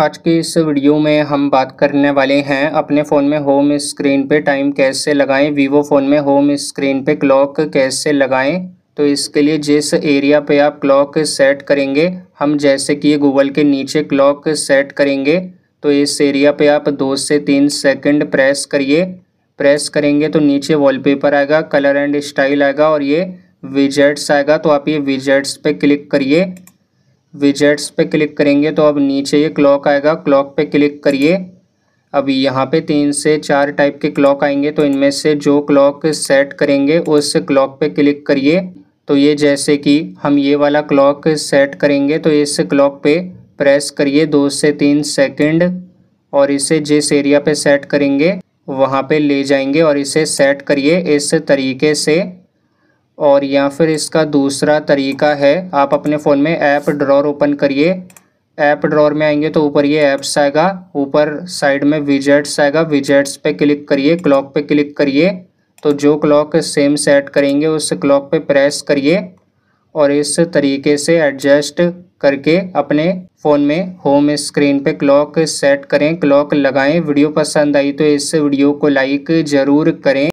आज के इस वीडियो में हम बात करने वाले हैं अपने फ़ोन में होम स्क्रीन पे टाइम कैसे लगाएं वीवो फ़ोन में होम स्क्रीन पे क्लॉक कैसे लगाएं तो इसके लिए जिस एरिया पे आप क्लॉक सेट करेंगे हम जैसे कि गूगल के नीचे क्लॉक सेट करेंगे तो इस एरिया पे आप दो से तीन सेकंड प्रेस करिए प्रेस करेंगे तो नीचे वॉलपेपर आएगा कलर एंड स्टाइल आएगा और ये विजट्स आएगा तो आप ये विजट्स पर क्लिक करिए विजेट्स पे क्लिक करेंगे तो अब नीचे ये क्लॉक आएगा क्लॉक पे क्लिक करिए अब यहाँ पे तीन से चार टाइप के क्लॉक आएंगे तो इनमें से जो क्लॉक सेट करेंगे उस क्लॉक पे क्लिक करिए तो ये जैसे कि हम ये वाला क्लॉक सेट करेंगे तो इस क्लॉक पे प्रेस करिए दो से तीन सेकंड और इसे जिस एरिया पे सेट करेंगे वहाँ पे ले जाएंगे और इसे सेट करिए इस तरीके से और या फिर इसका दूसरा तरीका है आप अपने फ़ोन में ऐप ड्रॉर ओपन करिए ऐप ड्रॉर में आएंगे तो ऊपर ये ऐप्स आएगा ऊपर साइड में विजेट्स आएगा विजेट्स पे क्लिक करिए क्लॉक पे क्लिक करिए तो जो क्लॉक सेम सेट करेंगे उस क्लॉक पे प्रेस करिए और इस तरीके से एडजस्ट करके अपने फ़ोन में होम स्क्रीन पे क्लॉक सेट करें क्लॉक लगाएं वीडियो पसंद आई तो इस वीडियो को लाइक ज़रूर करें